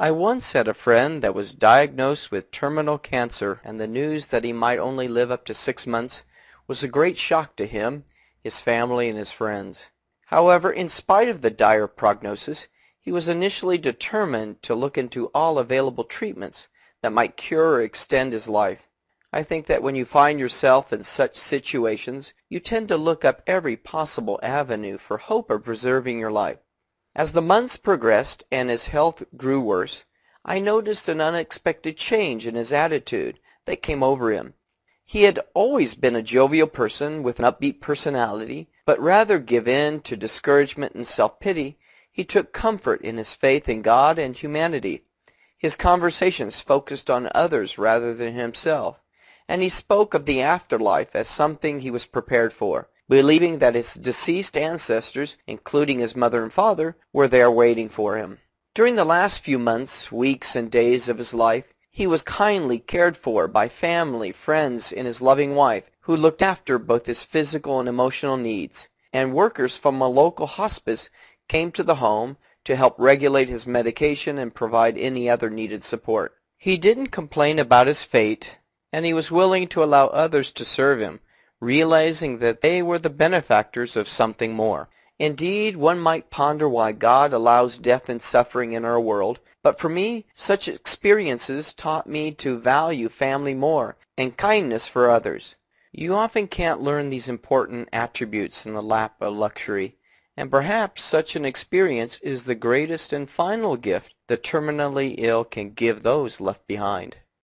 I once had a friend that was diagnosed with terminal cancer, and the news that he might only live up to six months was a great shock to him, his family, and his friends. However, in spite of the dire prognosis, he was initially determined to look into all available treatments that might cure or extend his life. I think that when you find yourself in such situations, you tend to look up every possible avenue for hope of preserving your life. As the months progressed and his health grew worse, I noticed an unexpected change in his attitude that came over him. He had always been a jovial person with an upbeat personality, but rather give in to discouragement and self-pity, he took comfort in his faith in God and humanity. His conversations focused on others rather than himself, and he spoke of the afterlife as something he was prepared for, believing that his deceased ancestors, including his mother and father, were there waiting for him. During the last few months, weeks, and days of his life, he was kindly cared for by family, friends, and his loving wife, who looked after both his physical and emotional needs, and workers from a local hospice came to the home to help regulate his medication and provide any other needed support. He didn't complain about his fate, and he was willing to allow others to serve him, realizing that they were the benefactors of something more. Indeed, one might ponder why God allows death and suffering in our world, but for me, such experiences taught me to value family more and kindness for others. You often can't learn these important attributes in the lap of luxury, and perhaps such an experience is the greatest and final gift the terminally ill can give those left behind.